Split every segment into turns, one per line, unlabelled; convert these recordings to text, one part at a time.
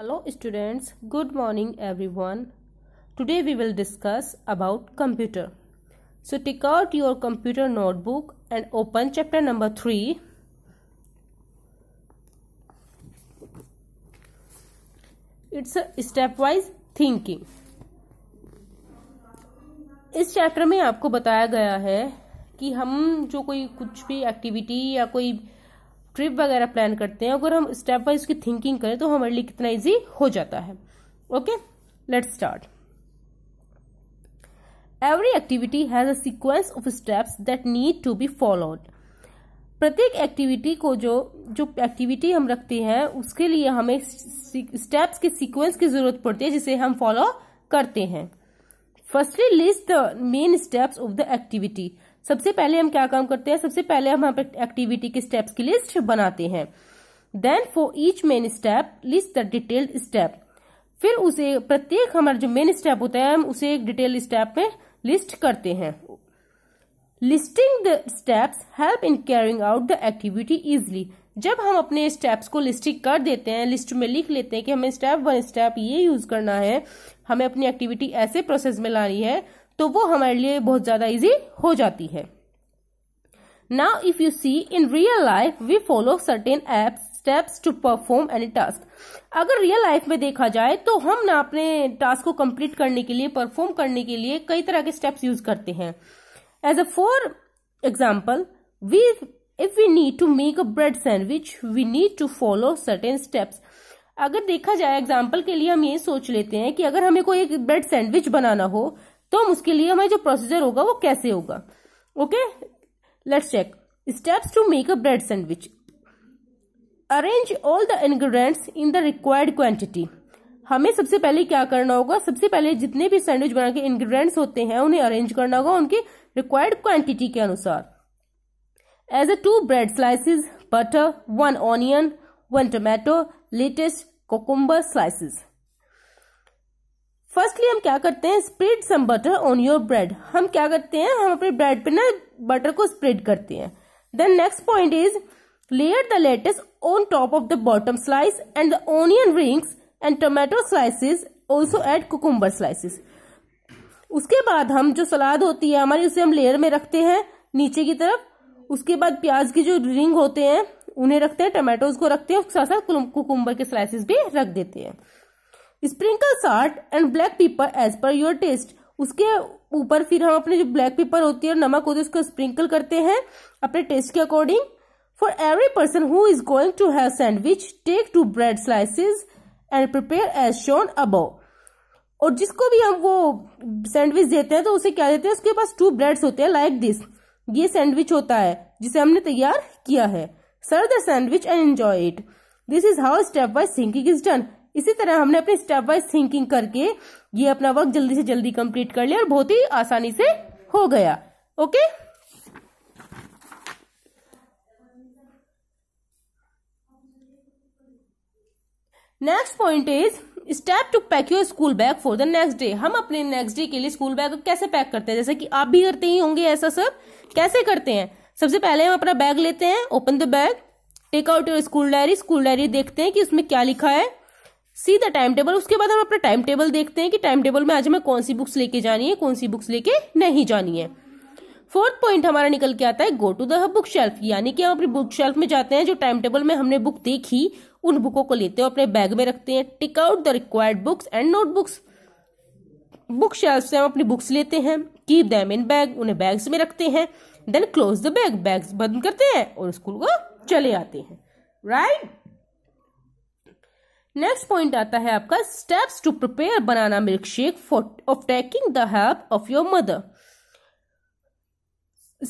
Hello students, good morning everyone. Today we will discuss about computer. So take out your computer notebook and open chapter number 3. It's a stepwise thinking. इस chapter में आपको बताया गया है कि हम जो कोई कुछ भी एक्टिविटी या कोई ट्रिप वगैरह प्लान करते हैं अगर हम स्टेप वाइज की थिंकिंग करें तो हमारे लिए कितना इजी हो जाता है okay let start every activity has a sequence of steps that need to be followed प्रत्येक एक्टिविटी को जो जो एक्टिविटी हम रखते हैं उसके लिए हमें स्टेप्स के सीक्वेंस की जरूरत पड़ती है जिसे हम फॉलो करते हैं firstly list the main steps of the activity सबसे पहले हम क्या काम करते हैं सबसे पहले हम यहाँ पर एक्टिविटी के स्टेप्स की लिस्ट बनाते हैं then for each main step list the detailed step फिर उसे प्रत्येक हमारा जो मेन स्टेप होता है हम उसे एक डिटेल स्टेप में लिस्ट करते हैं listing the steps help in carrying out the activity easily जब हम अपने स्टेप्स को लिस्टिंग कर देते हैं लिस्ट में लिख लेते हैं कि हमें स्टेप वन स्टेप ये यूज करना है हमें अपनी एक्टिविटी ऐसे प्रोसेस में लानी है तो वो हमारे लिए बहुत ज़्यादा इजी हो जाती है now if you see in real life we follow certain apps steps to perform any task अगर रियल लाइफ में देखा जाए तो हम ना अपने टास्क को कम्प्लीट करने के लिए परफॉर्म करने के लिए कई तरह के स्टेप्स यूज करते हैं as a for example we if we need to make a bread sandwich we need to follow certain steps अगर देखा जाए एग्जाम्पल के लिए हम ये सोच लेते हैं कि अगर हमें कोई एक ब्रेड सैंडविच बनाना हो तो हम उसके लिए हमारा जो प्रोसीजर होगा वो कैसे होगा okay let's check steps to make a bread sandwich arrange all the ingredients in the required quantity हमें सबसे पहले क्या करना होगा सबसे पहले जितने भी सैंडविच बना के इन्ग्रीडियंट्स होते हैं उन्हें अरेंज करना होगा उनकी रिक्वायर्ड क्वांटिटी के अनुसार as a two bread slices butter one onion one tomato lettuce cucumber slices firstly हम क्या करते हैं spread some butter on your bread हम क्या करते हैं हम अपने ब्रेड पे ना बटर को स्प्रेड करते हैं then next point is layer the lettuce on top of the bottom slice and the onion rings and tomato slices also add cucumber slices उसके बाद हम जो सलाद होती है हमारी उसे हम लेयर में रखते हैं नीचे की तरफ उसके बाद प्याज की जो रिंग होते हैं उन्हें रखते हैं टोमेटोज को रखते हैं उसके साथ साथ कुकुम्बर के स्लाइसिस भी रख देते हैं sprinkle salt and black pepper as per your taste उसके ऊपर फिर हम अपने जो ब्लैक पेपर होती है और नमक होती है उसको स्प्रिंकल करते हैं अपने टेस्ट के according for every person who is going to have sandwich take two bread slices and prepare as shown above और जिसको भी हम वो सैंडविच देते हैं तो उसे क्या देते हैं उसके पास टू ब्रेड्स होते हैं लाइक दिस ये सैंडविच होता है जिसे हमने तैयार किया है serve the sandwich and enjoy it this is how step by thinking is done इसी तरह हमने अपने स्टेप वाइज थिंकिंग करके ये अपना वर्क जल्दी से जल्दी कंप्लीट कर लिया और बहुत ही आसानी से हो गया okay next point is step to pack your school bag for the next day हम अपने नेक्स्ट डे के लिए स्कूल बैग कैसे पैक करते हैं जैसे कि आप भी करते ही होंगे ऐसा सब कैसे करते हैं सबसे पहले हम अपना बैग लेते हैं open the bag take out your school diary school diary देखते हैं कि उसमें क्या लिखा है सी द टाइम टेबल उसके बाद हम अपना टाइम टेबल देखते हैं कि टाइम टेबल में आज हमें कौन सी बुक्स लेके जानी है कौन सी बुक्स लेके नहीं जानी है फोर्थ पॉइंट हमारा निकल के आता है go to the book shelf यानी कि हम अपनी बुक शेल्फ में जाते हैं जो टाइम टेबल में हमने बुक देखी उन बुकों को लेते हैं अपने बैग में रखते हैं tick out the required books and notebooks book shelf से हम अपनी बुक्स लेते हैं कीप दैम इन बैग उन्हें बैग्स में रखते हैं then close the bag bags बंद करते हैं और स्कूल को चले आते हैं राइट right? नेक्स्ट पॉइंट आता है आपका steps to prepare banana milk shake of taking the help of your mother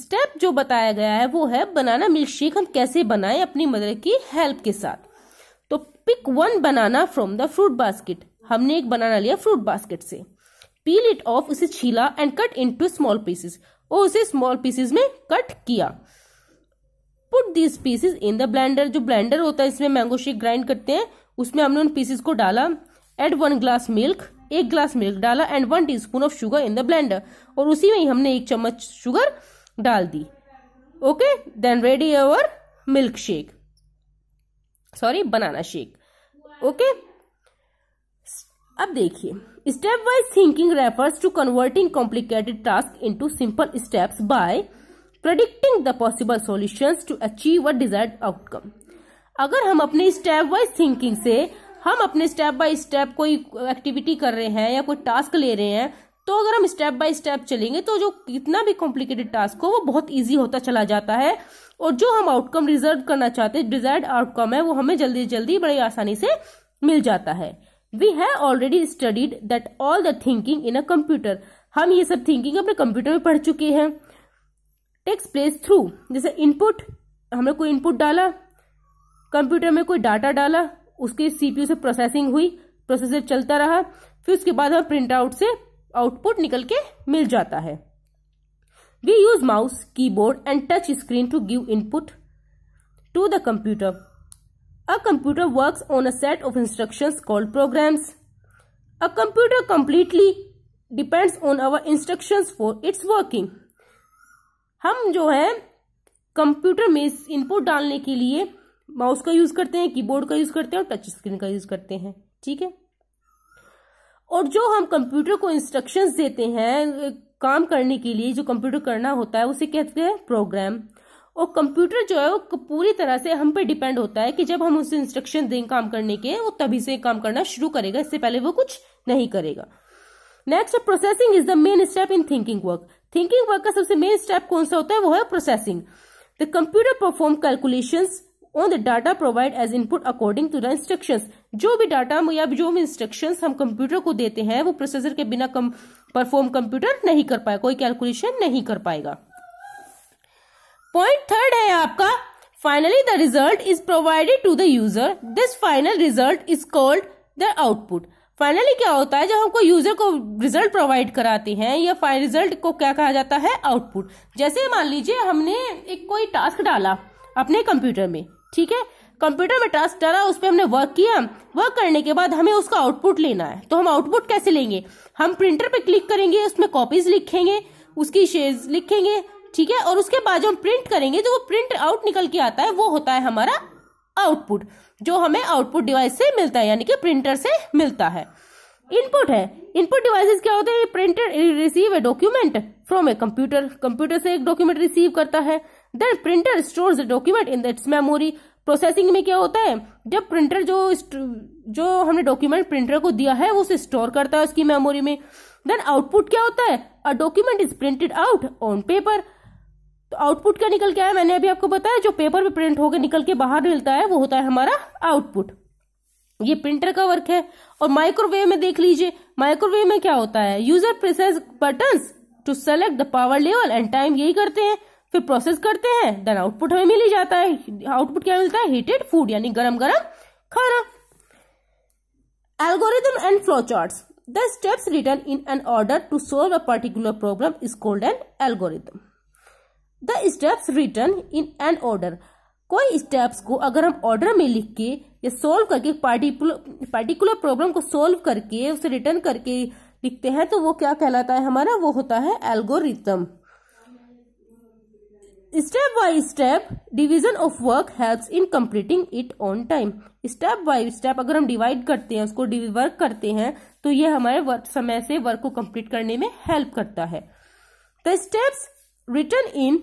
step जो बताया गया है वो है बनाना मिल्क शेक हम कैसे बनाएं अपनी मदर की हेल्प के साथ तो pick one banana from the fruit basket हमने एक बनाना लिया फ्रूट बास्केट से पील इट ऑफ उसे छीला and cut into small pieces और उसे स्मॉल पीसेस में कट किया put these pieces in the blender जो ब्लेंडर होता है इसमें मैंगो शेक ग्राइंड करते हैं उसमें हमने उन पीसेस को डाला एड वन ग्लास मिल्क एक ग्लास मिल्क डाला and one spoon of sugar in the blender और उसी में ही हमने एक चम्मच शुगर डाल दी okay then ready our milk shake sorry banana shake okay अब देखिए stepwise thinking refers to converting complicated task into simple steps by predicting the possible solutions to achieve a desired outcome अगर हम अपने stepwise thinking से हम अपने step by step कोई activity कर रहे हैं या कोई टास्क ले रहे हैं तो अगर हम स्टेप बाय स्टेप चलेंगे तो जो कितना भी कॉम्प्लिकेटेड टास्क हो वो बहुत इजी होता चला जाता है और जो हम आउटकम रिजर्व करना चाहते हैं डिजायर्ड आउटकम है वो हमें जल्दी जल्दी बड़ी आसानी से मिल जाता है we have already studied that all the thinking in a computer हम ये सब थिंकिंग अपने कंप्यूटर में पढ़ चुके हैं टेक्स प्लेस थ्रू जैसे इनपुट हमने कोई इनपुट डाला कंप्यूटर में कोई डाटा डाला उसके सीपीयू से प्रोसेसिंग हुई प्रोसेसर चलता रहा फिर उसके बाद हमें प्रिंट आउट से आउटपुट निकल के मिल जाता है we use mouse keyboard and touch screen to give input to the computer a computer work on a set of instruction called programs a computer completely depends on our instruction for its working हम जो है computer में input डालने के लिए mouse का use करते हैं कीबोर्ड का यूज़ करते हैं और टच स्क्रीन का यूज़ करते हैं ठीक है और जो हम कंप्यूटर को इंस्ट्रक्शंस देते हैं काम करने के लिए जो कंप्यूटर करना होता है उसे कहते हैं प्रोग्राम और कंप्यूटर जो है वो पूरी तरह से हम पे डिपेंड होता है कि जब हम उसे इंस्ट्रक्शन दें काम करने के वो तभी से काम करना शुरू करेगा इससे पहले वो कुछ नहीं करेगा next processing is the main step in thinking work thinking work का सबसे मेन स्टेप कौन सा होता है वो है processing the computer perform calculations on the data provide as input according to the instruction जो भी डाटा या जो भी इंस्ट्रक्शन हम कंप्यूटर को देते हैं वो प्रोसेसर के बिना परफॉर्म कंप्यूटर नहीं कर पाएगा कोई कैलकुलेशन नहीं कर पाएगा पॉइंट थर्ड है आपका finally the result is provided to the user this final result is called the output finally क्या होता है जब हमको यूजर को रिजल्ट प्रोवाइड कराते हैं या फाइनल रिजल्ट को क्या कहा जाता है आउटपुट जैसे मान लीजिए हमने एक कोई टास्क डाला अपने कंप्यूटर में ठीक है कंप्यूटर में टास्क डाला उस पर हमने वर्क किया वर्क करने के बाद हमें उसका आउटपुट लेना है तो हम आउटपुट कैसे लेंगे हम प्रिंटर पे क्लिक करेंगे उसमें कॉपीज लिखेंगे उसकी शेज लिखेंगे ठीक है और उसके बाद जो हम प्रिंट करेंगे जो वो प्रिंट आउट निकल के आता है वो होता है हमारा आउटपुट जो हमें आउटपुट डिवाइस से मिलता है यानी कि प्रिंटर से मिलता है इनपुट है इनपुट डिवाइसेस क्या होते हैं printer receive a document from a computer computer से एक डॉक्यूमेंट रिसीव करता है then printer stores document in that's memory processing में क्या होता है जब प्रिंटर जो जो हमने डॉक्यूमेंट प्रिंटर को दिया है वो उसे स्टोर करता है उसकी मेमोरी में देन आउटपुट क्या होता है a document is printed out on paper तो आउटपुट क्या निकल के आया मैंने अभी आपको बताया जो पेपर पे प्रिंट होकर निकल के बाहर मिलता है वो होता है हमारा आउटपुट ये प्रिंटर का वर्क है और माइक्रोवेव में देख लीजिए माइक्रोवेव में क्या होता है user presses button to select the power level and time यही करते हैं फिर प्रोसेस करते हैं देन आउटपुट हमें मिल ही जाता है आउटपुट क्या मिलता है हीटेड फूड यानी गरम गरम खाना algorithm and flow chart the steps written in an order to solve a particular problem is called an algorithm the steps written in an order कोई स्टेप्स को अगर हम ऑर्डर में लिख के या सोल्व करके पर्टिकुलर प्रॉब्लम को सोल्व करके उसे रिटर्न करके लिखते हैं तो वो क्या कहलाता है हमारा वो होता है algorithm step by step division of work helps in completing it on time step by step अगर हम डिवाइड करते हैं उसको वर्क करते हैं तो ये हमारे वर्क समय से वर्क को कंप्लीट करने में हेल्प करता है the steps written in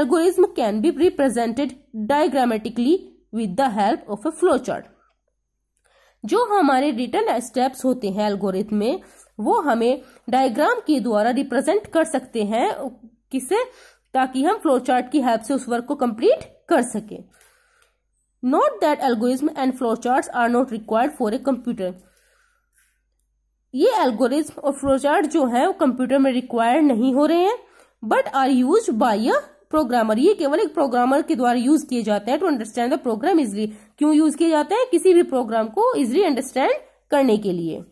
algorithm can be represented diagrammatically with the help of a flow chart जो हमारे रिटर्न स्टेप्स होते हैं एल्गोरिथम में वो हमें डायग्राम के द्वारा रिप्रेजेंट कर सकते हैं किसे ताकि हम फ्लो चार्ट की हेल्प से उस वर्क को कंप्लीट कर सके note that algorithm and flow chart are not required for a computer ये एल्गोरिज्म और फ्लो चार्ट जो है वो कंप्यूटर में रिक्वायर नहीं हो रहे हैं but are use by a programmer ये केवल एक प्रोग्रामर के द्वारा यूज किए जाते हैं to understand the program easily क्यों यूज किए जाते हैं किसी भी प्रोग्राम को इजली अंडरस्टैंड करने के लिए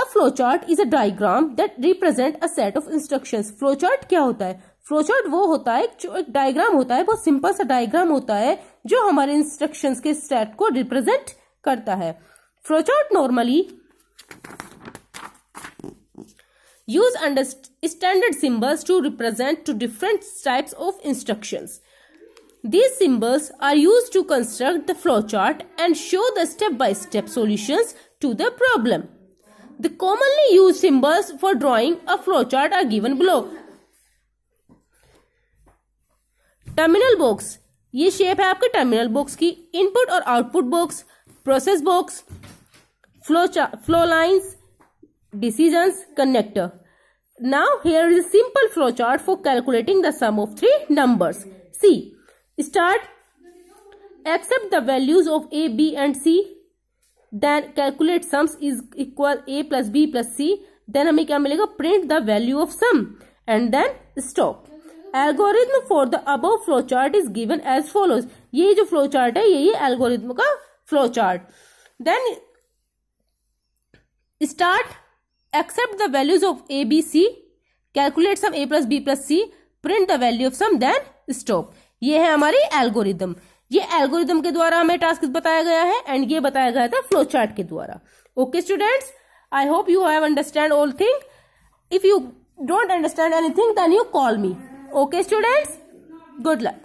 a flow chart is a diagram that represent a set of instruction flow chart क्या होता है फ्लोचार्ट वो होता है जो एक डायग्राम होता है बहुत सिंपल सा डायग्राम होता है जो हमारे इंस्ट्रक्शंस के सेट को रिप्रेजेंट करता है flowchart normally use under standard symbols to represent to different types of instructions. These symbols are used to construct the flowchart and show the step-by-step -step solutions to the problem. The commonly used symbols for drawing a flowchart are given below. Terminal box ये shape है आपके terminal box की input और output box process box flow flow lines decision connector now here is simple flow chart for calculating the sum of three numbers start accept the values of A B and C then calculate sums is equal A plus B plus C then हमें क्या मिलेगा print the value of sum and then stop algorithm for the above flow chart is given as follows ये जो flow chart है यही algorithm का flow chart then start accept the values of A B C calculate sum A plus B plus C print the value of sum then stop ये है हमारी algorithm ये algorithm के द्वारा हमें टास्क बताया गया है एंड ये बताया गया था फ्लो चार्ट के द्वारा okay students I hope you have understand all thing if you don't understand anything then you call me Okay students? Good luck.